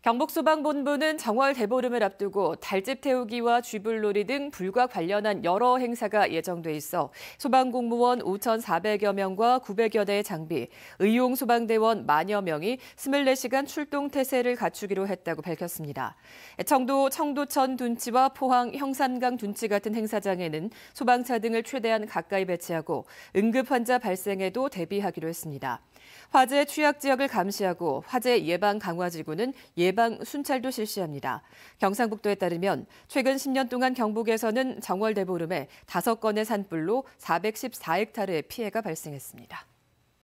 경북소방본부는 정월 대보름을 앞두고 달집 태우기와 쥐불놀이 등 불과 관련한 여러 행사가 예정돼 있어 소방공무원 5,400여 명과 900여 대의 장비, 의용 소방대원 만여 명이 24시간 출동 태세를 갖추기로 했다고 밝혔습니다. 청도 청도천 둔치와 포항 형산강 둔치 같은 행사장에는 소방차 등을 최대한 가까이 배치하고 응급 환자 발생에도 대비하기로 했습니다. 화재 취약 지역을 감시하고 화재 예방 강화 지구는 예 예방 순찰도 실시합니다. 경상북도에 따르면 최근 10년 동안 경북에서는 정월대보름에 5건의 산불로 414헥타르의 피해가 발생했습니다.